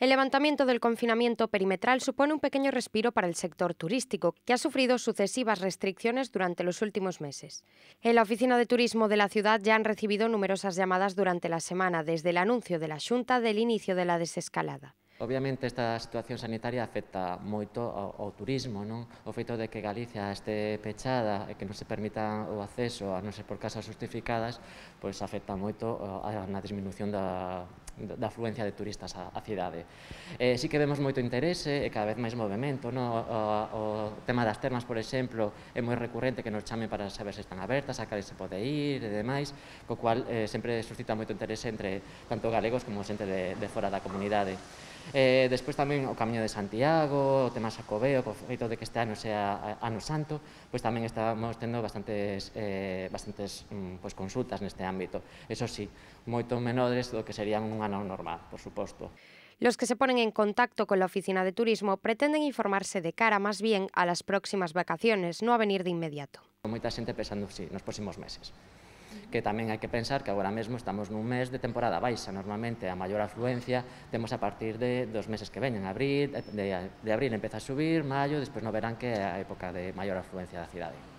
El levantamiento del confinamiento perimetral supone un pequeño respiro para el sector turístico, que ha sufrido sucesivas restricciones durante los últimos meses. En la Oficina de Turismo de la ciudad ya han recibido numerosas llamadas durante la semana, desde el anuncio de la Junta del inicio de la desescalada. Obviamente esta situación sanitaria afecta moito ao, turismo, non? O feito de que Galicia este pechada e que non se permita o acceso a non ser por casas justificadas, pois afecta moito eh, a, na disminución da, da afluencia de turistas á, á cidade. Eh, si que vemos moito interese e cada vez máis movimento. No? O, o tema das termas, por exemplo, é moi recurrente que nos chamen para saber se están abertas, a cales se pode ir e demais, co cual eh, sempre suscita moito interese entre tanto galegos como xente de, de fora da comunidade. Eh, despois tamén o Camiño de Santiago, o tema Xacobeo, o feito de que este ano sea ano santo, pois tamén estamos tendo bastantes, eh, bastantes mm, pois consultas neste ámbito. Eso sí, moito menores do que serían unha normal, por supuesto. Los que se ponen en contacto con la oficina de turismo pretenden informarse de cara más bien a las próximas vacaciones, no a venir de inmediato. Mucha gente pensando sí, los próximos meses que también hay que pensar que ahora mismo estamos en un mes de temporada baixa, normalmente a mayor afluencia tenemos a partir de dos meses que veñen, abril, eh, de, abril empieza a subir, mayo, después no verán que a época de mayor afluencia de la ciudad.